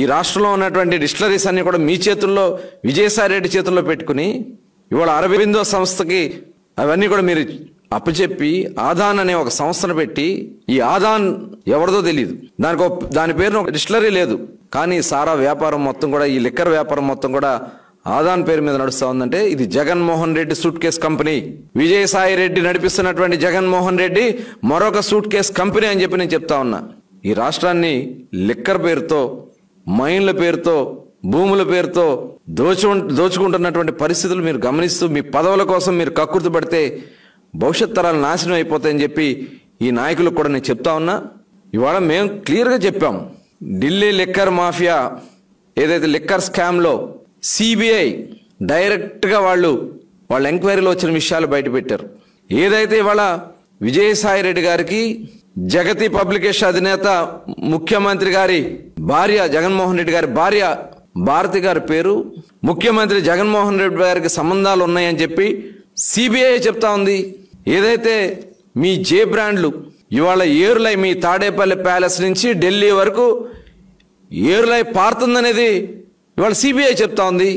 ఈ రాష్ట్రంలో ఉన్నటువంటి డిస్టలరీస్ అన్ని కూడా మీ చేతుల్లో విజయసాయిరెడ్డి చేతుల్లో పెట్టుకుని ఇవాళ అరవిందో సంస్థకి అవన్నీ కూడా మీరు అప్పచెప్పి ఆదాన్ అనే ఒక సంస్థను పెట్టి ఈ ఆదాన్ ఎవరిదో తెలియదు దానికి దాని పేరున ఒక డిస్టలరీ లేదు కానీ సారా వ్యాపారం మొత్తం కూడా ఈ లిక్కర్ వ్యాపారం మొత్తం కూడా ఆదాన్ పేరు మీద నడుస్తూ ఉందంటే ఇది Jaganmohan Reddy suitcase company Vijayasai Reddy నడిపిస్తున్నటువంటి జగన్మోహన్ రెడ్డి మరొక సూట్ కేస్ కంపెనీ అని చెప్పి నేను చెప్తా ఉన్నా ఈ రాష్ట్రాన్ని లిక్కర్ పేరుతో మైన్ల పేరుతో భూముల పేరుతో దోచు దోచుకుంటున్నటువంటి పరిస్థితులు మీరు గమనిస్తూ మీ పదవుల కోసం మీరు కక్కుర్తి పడితే భవిష్యత్ తరాలు నాశనం అయిపోతాయని చెప్పి ఈ నాయకులకు కూడా నేను చెప్తా ఉన్నా ఇవాళ మేము క్లియర్గా చెప్పాం ఢిల్లీ లిక్కర్ మాఫియా ఏదైతే లిక్కర్ స్కామ్లో సిబిఐ డైరెక్ట్గా వాళ్ళు వాళ్ళ ఎంక్వైరీలో వచ్చిన విషయాలు బయటపెట్టారు ఏదైతే ఇవాళ విజయసాయి రెడ్డి గారికి జగతి పబ్లికేషన్ అధినేత ముఖ్యమంత్రి గారి భార్య జగన్మోహన్ రెడ్డి గారి భార్య భారతి గారి పేరు ముఖ్యమంత్రి జగన్మోహన్ రెడ్డి గారికి సంబంధాలు ఉన్నాయని చెప్పి సిబిఐ చెప్తా ఉంది ఏదైతే మీ జే బ్రాండ్లు ఇవాళ ఏరులై మీ తాడేపల్లి ప్యాలెస్ నుంచి ఢిల్లీ వరకు ఏరులై పారుతుందనేది ఇవాళ సిబిఐ చెప్తా ఉంది